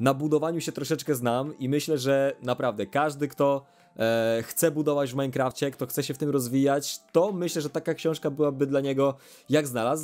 na budowaniu się troszeczkę znam i myślę, że naprawdę każdy, kto e, chce budować w Minecrafcie, kto chce się w tym rozwijać, to myślę, że taka książka byłaby dla niego jak znalazł.